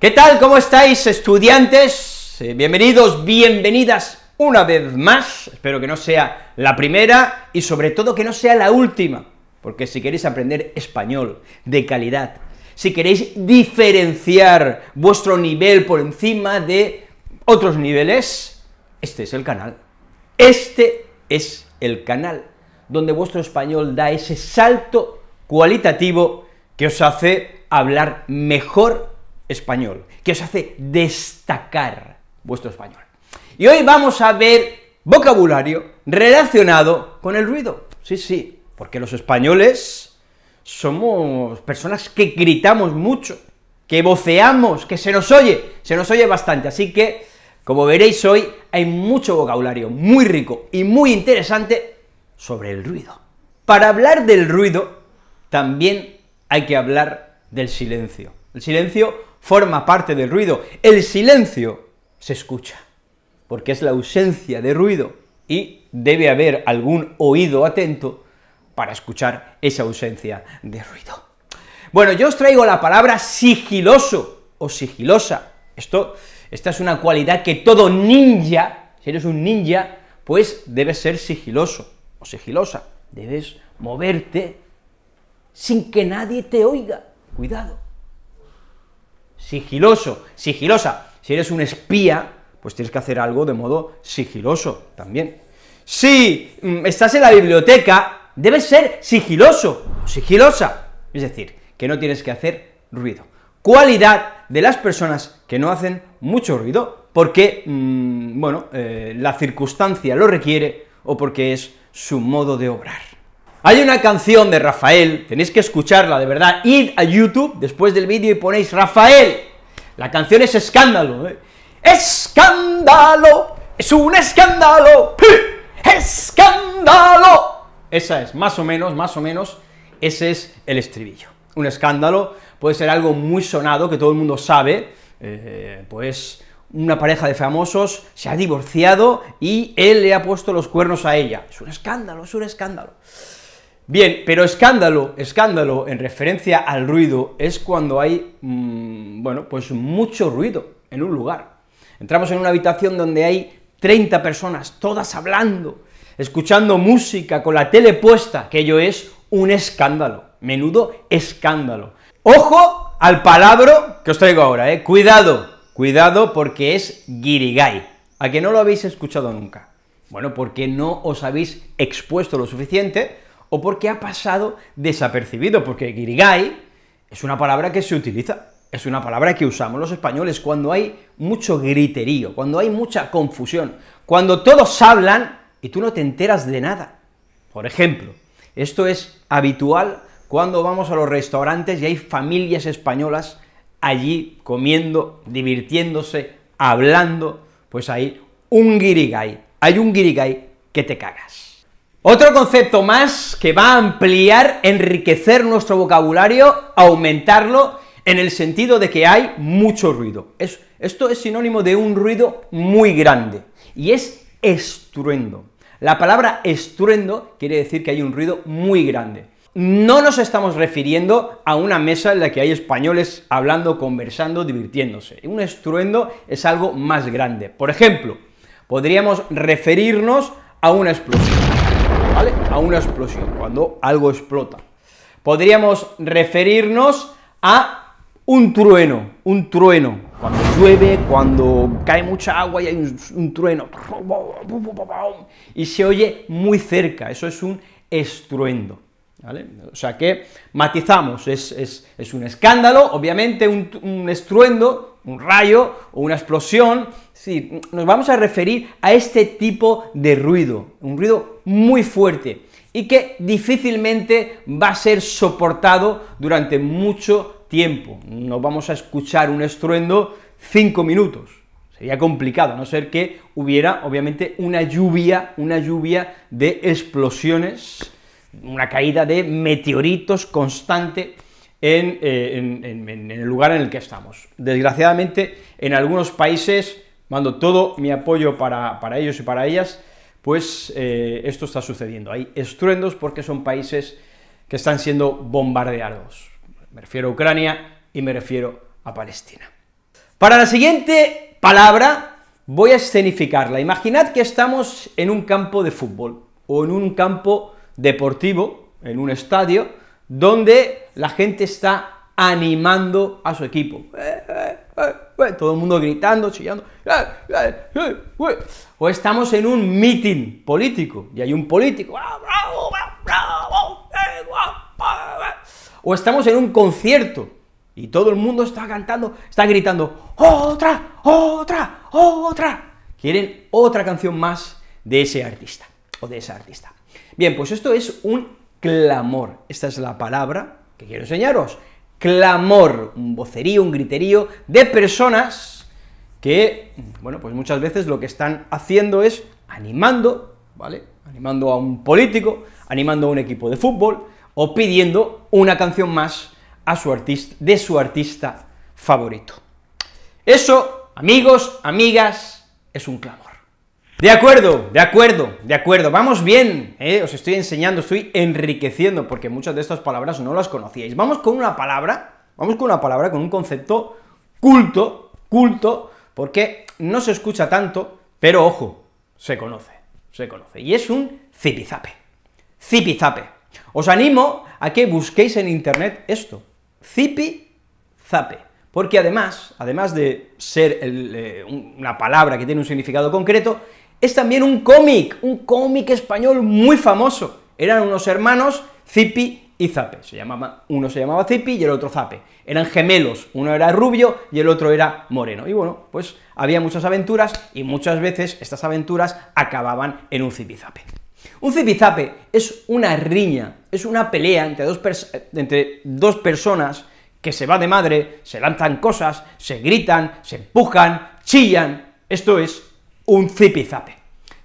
¿Qué tal? ¿Cómo estáis, estudiantes? Eh, bienvenidos, bienvenidas una vez más, espero que no sea la primera y sobre todo que no sea la última, porque si queréis aprender español de calidad, si queréis diferenciar vuestro nivel por encima de otros niveles, este es el canal. Este es el canal donde vuestro español da ese salto cualitativo que os hace hablar mejor español, que os hace destacar vuestro español. Y hoy vamos a ver vocabulario relacionado con el ruido. Sí, sí, porque los españoles somos personas que gritamos mucho, que voceamos, que se nos oye, se nos oye bastante, así que, como veréis hoy, hay mucho vocabulario muy rico y muy interesante sobre el ruido. Para hablar del ruido, también hay que hablar del silencio. El silencio forma parte del ruido. El silencio se escucha, porque es la ausencia de ruido y debe haber algún oído atento para escuchar esa ausencia de ruido. Bueno, yo os traigo la palabra sigiloso o sigilosa. Esto, esta es una cualidad que todo ninja, si eres un ninja, pues debes ser sigiloso o sigilosa. Debes moverte sin que nadie te oiga. Cuidado sigiloso, sigilosa. Si eres un espía, pues tienes que hacer algo de modo sigiloso también. Si mm, estás en la biblioteca, debes ser sigiloso, sigilosa, es decir, que no tienes que hacer ruido. Cualidad de las personas que no hacen mucho ruido, porque, mm, bueno, eh, la circunstancia lo requiere o porque es su modo de obrar. Hay una canción de Rafael, tenéis que escucharla, de verdad, id a YouTube después del vídeo y ponéis Rafael. La canción es Escándalo, ¿eh? Escándalo, es un escándalo, escándalo. Esa es, más o menos, más o menos, ese es el estribillo. Un escándalo puede ser algo muy sonado, que todo el mundo sabe, eh, pues una pareja de famosos se ha divorciado y él le ha puesto los cuernos a ella. Es un escándalo, es un escándalo. Bien, pero escándalo, escándalo en referencia al ruido es cuando hay, mm, bueno, pues mucho ruido en un lugar. Entramos en una habitación donde hay 30 personas, todas hablando, escuchando música, con la tele puesta, que ello es un escándalo, menudo escándalo. Ojo al palabra que os traigo ahora, eh. cuidado, cuidado porque es guirigay, a que no lo habéis escuchado nunca. Bueno, porque no os habéis expuesto lo suficiente o porque ha pasado desapercibido, porque guirigay es una palabra que se utiliza, es una palabra que usamos los españoles cuando hay mucho griterío, cuando hay mucha confusión, cuando todos hablan y tú no te enteras de nada. Por ejemplo, esto es habitual cuando vamos a los restaurantes y hay familias españolas allí comiendo, divirtiéndose, hablando, pues hay un guirigay, hay un guirigay que te cagas. Otro concepto más que va a ampliar, enriquecer nuestro vocabulario, aumentarlo en el sentido de que hay mucho ruido. esto es sinónimo de un ruido muy grande y es estruendo. La palabra estruendo quiere decir que hay un ruido muy grande. No nos estamos refiriendo a una mesa en la que hay españoles hablando, conversando, divirtiéndose. Un estruendo es algo más grande. Por ejemplo, podríamos referirnos a una explosión. ¿vale? A una explosión, cuando algo explota. Podríamos referirnos a un trueno, un trueno. Cuando llueve, cuando cae mucha agua y hay un, trueno, y se oye muy cerca, eso es un estruendo. ¿Vale? O sea que matizamos, es, un escándalo, obviamente, un, estruendo, un rayo o una explosión, sí, nos vamos a referir a este tipo de ruido, un ruido muy fuerte y que difícilmente va a ser soportado durante mucho tiempo. No vamos a escuchar un estruendo cinco minutos, sería complicado, a no ser que hubiera obviamente una lluvia, una lluvia de explosiones, una caída de meteoritos constante eh, en, el lugar en el que estamos. Desgraciadamente, en algunos países, mando todo mi apoyo para, ellos y para ellas, pues eh, esto está sucediendo. Hay estruendos porque son países que están siendo bombardeados. Me refiero a Ucrania y me refiero a Palestina. Para la siguiente palabra voy a escenificarla. Imaginad que estamos en un campo de fútbol o en un campo deportivo, en un estadio, donde la gente está animando a su equipo. Eh, eh, eh, todo el mundo gritando, chillando. O estamos en un meeting político y hay un político. O estamos en un concierto y todo el mundo está cantando, está gritando, otra, otra, otra. Quieren otra canción más de ese artista o de esa artista. Bien, pues esto es un clamor. Esta es la palabra que quiero enseñaros. Clamor, un vocerío, un griterío de personas que, bueno, pues muchas veces lo que están haciendo es animando, ¿vale? Animando a un político, animando a un equipo de fútbol, o pidiendo una canción más a su artista, de su artista favorito. Eso, amigos, amigas, es un clamor. De acuerdo, de acuerdo, de acuerdo, vamos bien, eh, os estoy enseñando, estoy enriqueciendo, porque muchas de estas palabras no las conocíais. Vamos con una palabra, vamos con una palabra, con un concepto culto, culto, porque no se escucha tanto, pero ojo, se conoce, se conoce, y es un zipizape, zipizape. Os animo a que busquéis en internet esto, zipizape, porque además, además de ser eh, una palabra que tiene un significado concreto, es también un cómic, un cómic español muy famoso. Eran unos hermanos, Zipi y Zape. Se uno se llamaba Zipi y el otro Zape. Eran gemelos, uno era rubio y el otro era moreno. Y bueno, pues había muchas aventuras y muchas veces estas aventuras acababan en un Zipi-Zape. Un Zipi-Zape es una riña, es una pelea entre dos, entre dos personas que se va de madre, se lanzan cosas, se gritan, se empujan, chillan. Esto es un zipizape,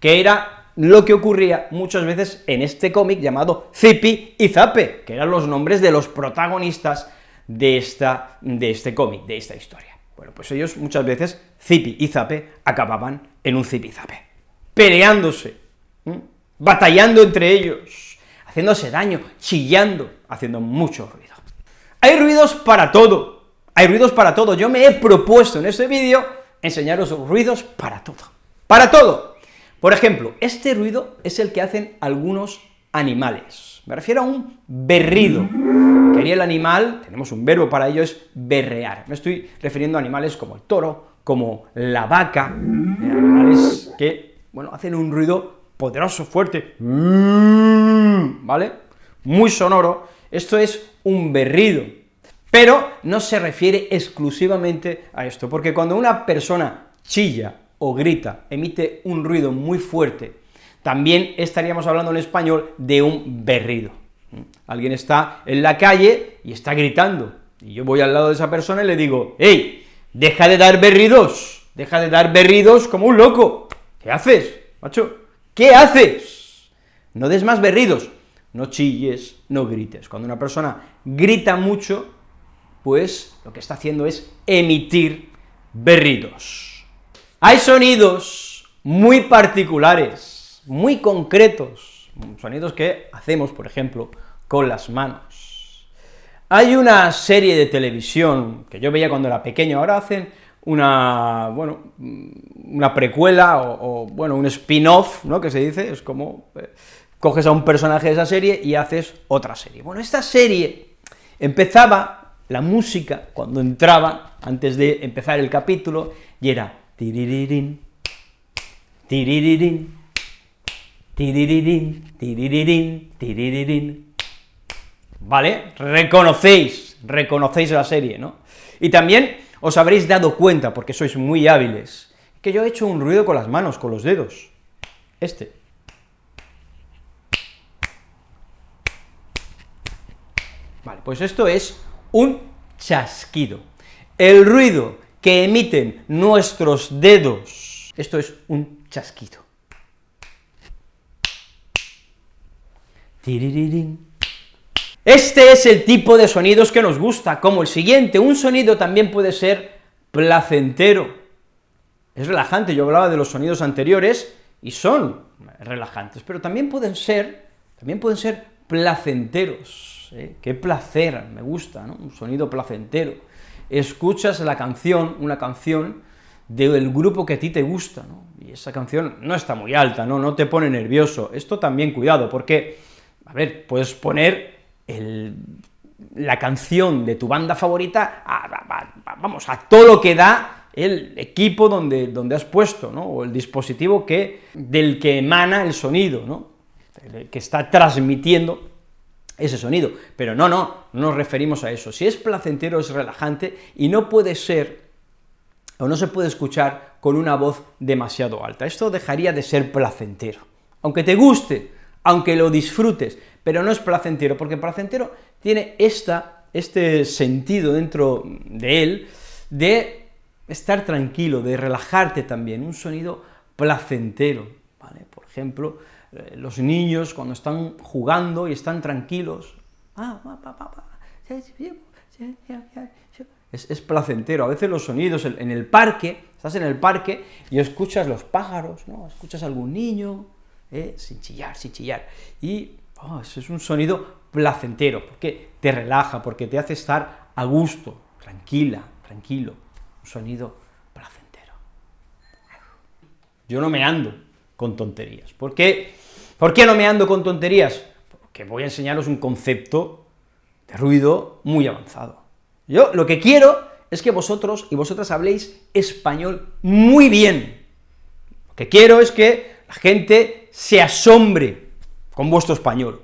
que era lo que ocurría muchas veces en este cómic llamado Zipi y Zape, que eran los nombres de los protagonistas de, esta, de este cómic, de esta historia. Bueno, pues ellos muchas veces, Zipi y Zape, acababan en un zipizape, peleándose, batallando entre ellos, haciéndose daño, chillando, haciendo mucho ruido. Hay ruidos para todo, hay ruidos para todo. Yo me he propuesto en este vídeo enseñaros ruidos para todo. Para todo. Por ejemplo, este ruido es el que hacen algunos animales. Me refiero a un berrido. Que el animal, tenemos un verbo para ello, es berrear. Me estoy refiriendo a animales como el toro, como la vaca, eh, animales que, bueno, hacen un ruido poderoso, fuerte, ¿vale? Muy sonoro. Esto es un berrido. Pero no se refiere exclusivamente a esto, porque cuando una persona chilla o grita, emite un ruido muy fuerte, también estaríamos hablando en español de un berrido. Alguien está en la calle y está gritando, y yo voy al lado de esa persona y le digo, hey, Deja de dar berridos, deja de dar berridos como un loco. ¿Qué haces, macho? ¿Qué haces? No des más berridos, no chilles, no grites. Cuando una persona grita mucho, pues lo que está haciendo es emitir berridos. Hay sonidos muy particulares, muy concretos, sonidos que hacemos, por ejemplo, con las manos. Hay una serie de televisión que yo veía cuando era pequeño, ahora hacen una, bueno, una precuela o, bueno, un spin-off, ¿no?, que se dice, es como eh, coges a un personaje de esa serie y haces otra serie. Bueno, esta serie empezaba la música cuando entraba, antes de empezar el capítulo, y era Tiriririn. Tiriririn. Tiriririn. Tiriririn. Tiriririn. ¿Vale? Reconocéis. Reconocéis la serie, ¿no? Y también os habréis dado cuenta, porque sois muy hábiles, que yo he hecho un ruido con las manos, con los dedos. Este. Vale, pues esto es un chasquido. El ruido que emiten nuestros dedos. Esto es un chasquido. Este es el tipo de sonidos que nos gusta, como el siguiente. Un sonido también puede ser placentero. Es relajante, yo hablaba de los sonidos anteriores y son relajantes, pero también pueden ser, también pueden ser placenteros. ¿eh? Qué placer, me gusta, ¿no? Un sonido placentero escuchas la canción, una canción del grupo que a ti te gusta, ¿no? Y esa canción no está muy alta, ¿no? No te pone nervioso. Esto también cuidado, porque, a ver, puedes poner el, la canción de tu banda favorita, vamos, a todo lo que da el equipo donde, donde has puesto, ¿no? O el dispositivo que, del que emana el sonido, ¿no? que está transmitiendo ese sonido. Pero no, no, no nos referimos a eso. Si es placentero, es relajante y no puede ser o no se puede escuchar con una voz demasiado alta. Esto dejaría de ser placentero. Aunque te guste, aunque lo disfrutes, pero no es placentero, porque placentero tiene este sentido dentro de él de estar tranquilo, de relajarte también, un sonido placentero, ¿vale? Por ejemplo, eh, los niños cuando están jugando y están tranquilos. Es, placentero. A veces los sonidos en el parque, estás en el parque y escuchas los pájaros, ¿no? escuchas algún niño, eh, sin chillar, sin chillar. Y oh, es un sonido placentero, porque te relaja, porque te hace estar a gusto, tranquila, tranquilo. Un sonido placentero. Yo no me ando, con tonterías. ¿Por qué? ¿Por qué no me ando con tonterías? Porque voy a enseñaros un concepto de ruido muy avanzado. Yo lo que quiero es que vosotros y vosotras habléis español muy bien. Lo que quiero es que la gente se asombre con vuestro español.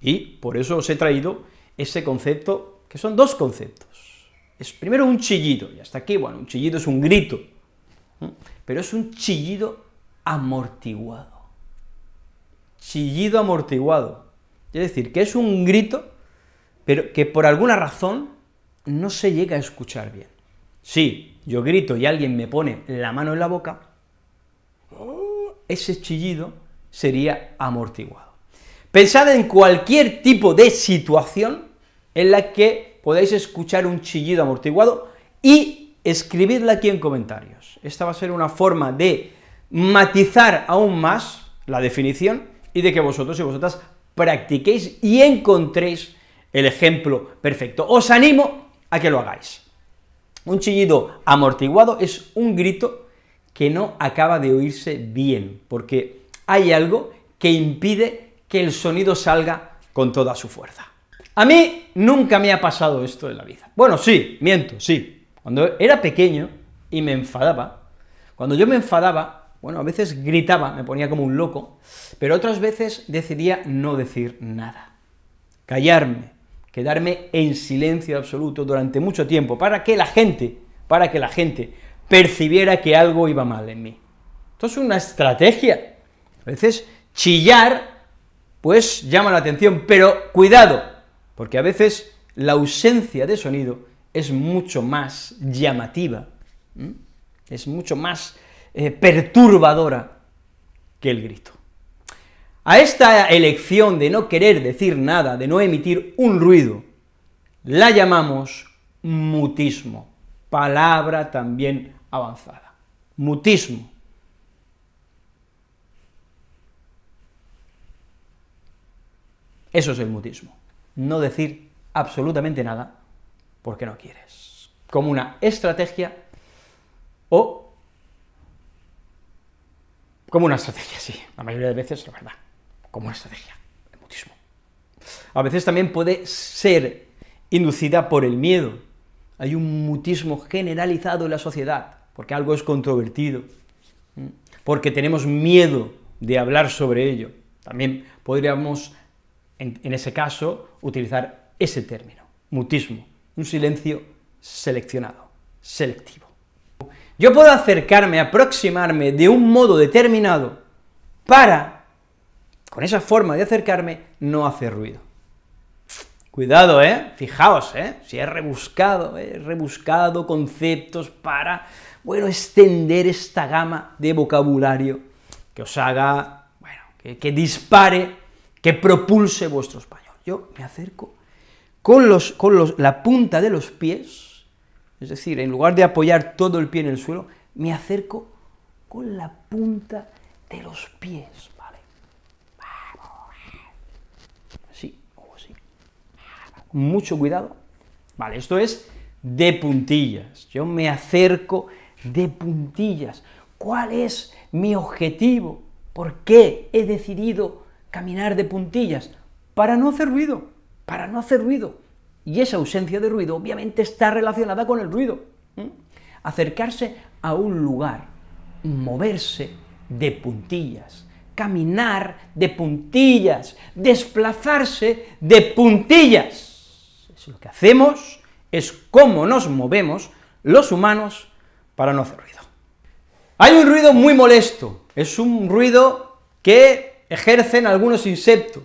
Y por eso os he traído ese concepto, que son dos conceptos. Es primero un chillido, y hasta aquí, bueno, un chillido es un grito, pero es un chillido amortiguado. Chillido amortiguado. Es decir, que es un grito, pero que por alguna razón no se llega a escuchar bien. Si yo grito y alguien me pone la mano en la boca, ese chillido sería amortiguado. Pensad en cualquier tipo de situación en la que podáis escuchar un chillido amortiguado y escribidla aquí en comentarios. Esta va a ser una forma de matizar aún más la definición y de que vosotros y vosotras practiquéis y encontréis el ejemplo perfecto. Os animo a que lo hagáis. Un chillido amortiguado es un grito que no acaba de oírse bien, porque hay algo que impide que el sonido salga con toda su fuerza. A mí nunca me ha pasado esto en la vida. Bueno, sí, miento, sí. Cuando era pequeño y me enfadaba, cuando yo me enfadaba, bueno, a veces gritaba, me ponía como un loco, pero otras veces decidía no decir nada, callarme, quedarme en silencio absoluto durante mucho tiempo para que la gente, para que la gente percibiera que algo iba mal en mí. Esto es una estrategia. A veces chillar, pues llama la atención, pero cuidado, porque a veces la ausencia de sonido es mucho más llamativa, es mucho más eh, perturbadora que el grito. A esta elección de no querer decir nada, de no emitir un ruido, la llamamos mutismo, palabra también avanzada. Mutismo. Eso es el mutismo, no decir absolutamente nada porque no quieres, como una estrategia o como una estrategia, sí. La mayoría de veces, la verdad, como una estrategia, el mutismo. A veces también puede ser inducida por el miedo. Hay un mutismo generalizado en la sociedad, porque algo es controvertido, porque tenemos miedo de hablar sobre ello. También podríamos, en ese caso, utilizar ese término, mutismo, un silencio seleccionado, selectivo. Yo puedo acercarme, aproximarme de un modo determinado para, con esa forma de acercarme, no hacer ruido. Cuidado, ¿eh? Fijaos, ¿eh? Si he rebuscado, he rebuscado conceptos para, bueno, extender esta gama de vocabulario que os haga, bueno, que, que dispare, que propulse vuestro español. Yo me acerco con, los, con los, la punta de los pies es decir, en lugar de apoyar todo el pie en el suelo, me acerco con la punta de los pies, ¿vale? Así o así. Mucho cuidado. Vale, esto es de puntillas. Yo me acerco de puntillas. ¿Cuál es mi objetivo? ¿Por qué he decidido caminar de puntillas? Para no hacer ruido, para no hacer ruido. Y esa ausencia de ruido obviamente está relacionada con el ruido. Acercarse a un lugar, moverse de puntillas, caminar de puntillas, desplazarse de puntillas. Es lo que hacemos, es cómo nos movemos los humanos para no hacer ruido. Hay un ruido muy molesto, es un ruido que ejercen algunos insectos,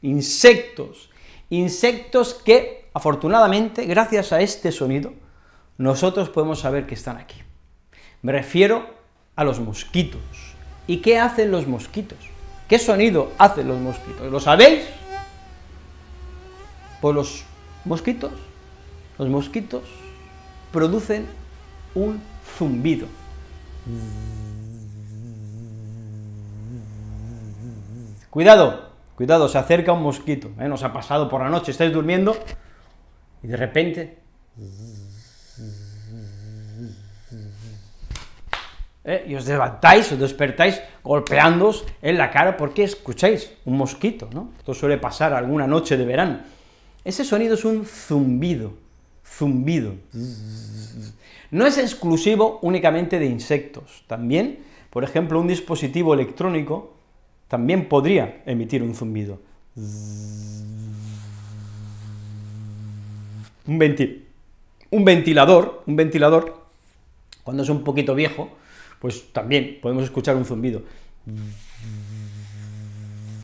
insectos insectos que, afortunadamente, gracias a este sonido, nosotros podemos saber que están aquí. Me refiero a los mosquitos. ¿Y qué hacen los mosquitos? ¿Qué sonido hacen los mosquitos? ¿Lo sabéis? Pues los mosquitos, los mosquitos producen un zumbido. Cuidado, Cuidado, se acerca un mosquito, ¿eh? nos ha pasado por la noche, estáis durmiendo y de repente... ¿Eh? Y os levantáis, os despertáis golpeándoos en la cara porque escucháis un mosquito, ¿no? Esto suele pasar alguna noche de verano. Ese sonido es un zumbido, zumbido. No es exclusivo únicamente de insectos, también, por ejemplo, un dispositivo electrónico también podría emitir un zumbido. Un, ventilador, un ventilador, cuando es un poquito viejo, pues también podemos escuchar un zumbido.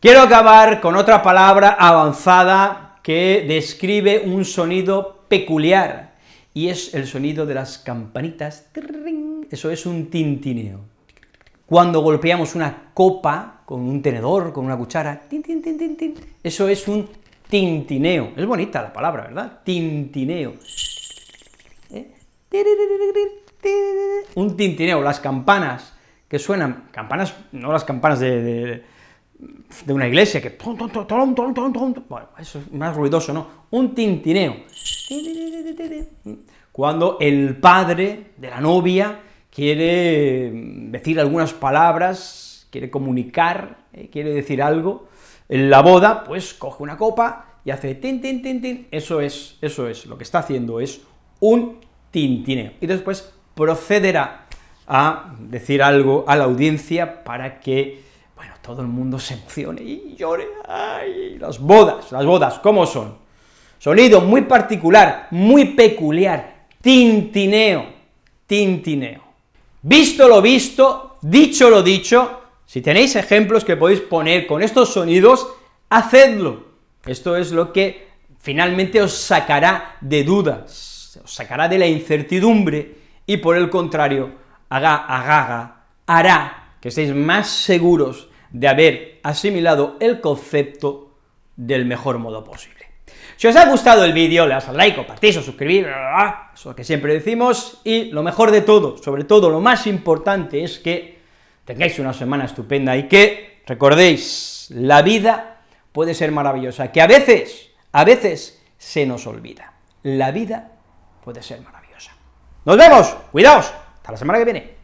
Quiero acabar con otra palabra avanzada que describe un sonido peculiar, y es el sonido de las campanitas. Eso es un tintineo. Cuando golpeamos una copa, con un tenedor, con una cuchara, Eso es un tintineo. Es bonita la palabra, ¿verdad? Tintineo. ¿Eh? Un tintineo, las campanas que suenan, campanas, no las campanas de, de, de una iglesia, que... Bueno, eso es más ruidoso, ¿no? Un tintineo. Cuando el padre de la novia quiere mm, decir algunas palabras quiere comunicar, eh, quiere decir algo, en la boda, pues coge una copa y hace tin, tin, tin, tin, eso es, eso es, lo que está haciendo es un tintineo. Y después procederá a decir algo a la audiencia para que, bueno, todo el mundo se emocione y llore. ¡Ay! Las bodas, las bodas, ¿cómo son? Sonido muy particular, muy peculiar, tintineo, tintineo. Visto lo visto, dicho lo dicho, si tenéis ejemplos que podéis poner con estos sonidos, hacedlo. Esto es lo que finalmente os sacará de dudas, os sacará de la incertidumbre y por el contrario, haga, haga, hará que estéis más seguros de haber asimilado el concepto del mejor modo posible. Si os ha gustado el vídeo, le das al like, compartís o suscribís, eso lo que siempre decimos, y lo mejor de todo, sobre todo lo más importante, es que tengáis una semana estupenda y que, recordéis, la vida puede ser maravillosa, que a veces, a veces se nos olvida. La vida puede ser maravillosa. Nos vemos, cuidaos, hasta la semana que viene.